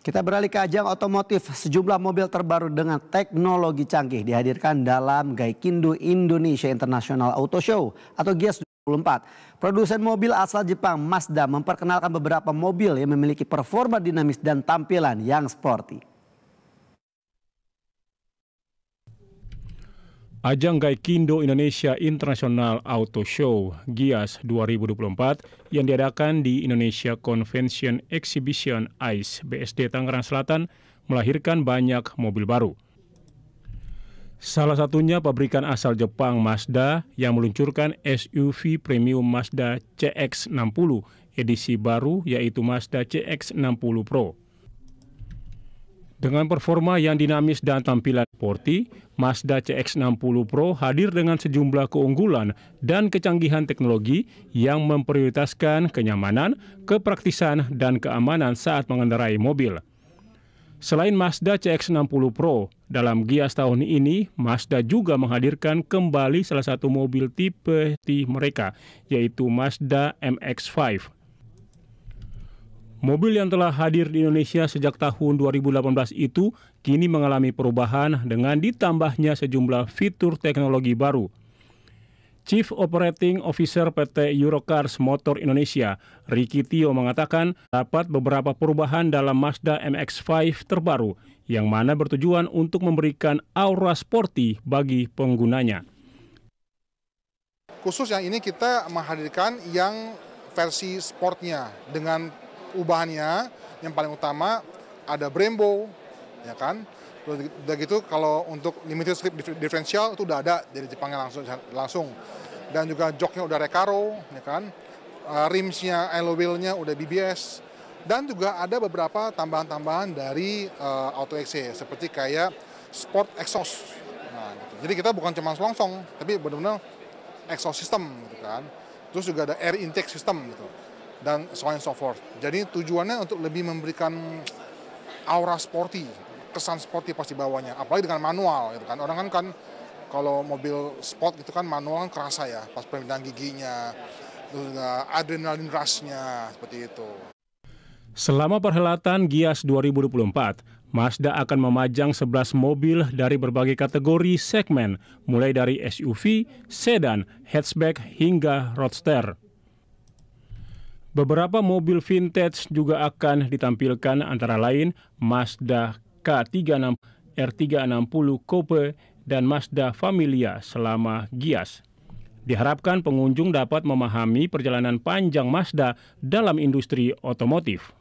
Kita beralih ke ajang otomotif. Sejumlah mobil terbaru dengan teknologi canggih dihadirkan dalam Gaikindo Indonesia International Auto Show atau GIAS 24. Produsen mobil asal Jepang Mazda memperkenalkan beberapa mobil yang memiliki performa dinamis dan tampilan yang sporty. Ajang Gaikindo Indonesia International Auto Show GIAS 2024 yang diadakan di Indonesia Convention Exhibition ICE BSD Tangerang Selatan melahirkan banyak mobil baru. Salah satunya pabrikan asal Jepang Mazda yang meluncurkan SUV premium Mazda CX-60 edisi baru yaitu Mazda CX-60 Pro. Dengan performa yang dinamis dan tampilan sporty, Mazda CX-60 Pro hadir dengan sejumlah keunggulan dan kecanggihan teknologi yang memprioritaskan kenyamanan, kepraktisan, dan keamanan saat mengendarai mobil. Selain Mazda CX-60 Pro, dalam Gias tahun ini, Mazda juga menghadirkan kembali salah satu mobil tipe T mereka, yaitu Mazda MX-5. Mobil yang telah hadir di Indonesia sejak tahun 2018 itu kini mengalami perubahan dengan ditambahnya sejumlah fitur teknologi baru. Chief Operating Officer PT Eurocars Motor Indonesia, Ricky Tio mengatakan dapat beberapa perubahan dalam Mazda MX-5 terbaru yang mana bertujuan untuk memberikan aura sporty bagi penggunanya. Khusus yang ini kita menghadirkan yang versi sportnya dengan ubahannya yang paling utama ada Brembo, ya kan? Udah gitu kalau untuk limited slip differential itu udah ada dari Jepangnya langsung langsung. Dan juga joknya udah Recaro, ya kan? Uh, rimsnya, alloy wheelnya udah BBS. Dan juga ada beberapa tambahan-tambahan dari uh, Auto XC e, seperti kayak sport exhaust. Nah, gitu. Jadi kita bukan cuma selongsong, tapi benar-benar exhaust system gitu kan. Terus juga ada air intake system gitu dan so on and so forth. Jadi tujuannya untuk lebih memberikan aura sporty, kesan sporty pasti bawahnya. Apalagi dengan manual gitu kan. Orang kan kan kalau mobil sport gitu kan manual kan kerasa ya, pas pemindahan giginya, adrenalin rushnya seperti itu. Selama perhelatan Gias 2024, Mazda akan memajang 11 mobil dari berbagai kategori segmen, mulai dari SUV, sedan, hatchback, hingga roadster. Beberapa mobil vintage juga akan ditampilkan antara lain Mazda K36, R360 Coupe, dan Mazda Familia selama gias. Diharapkan pengunjung dapat memahami perjalanan panjang Mazda dalam industri otomotif.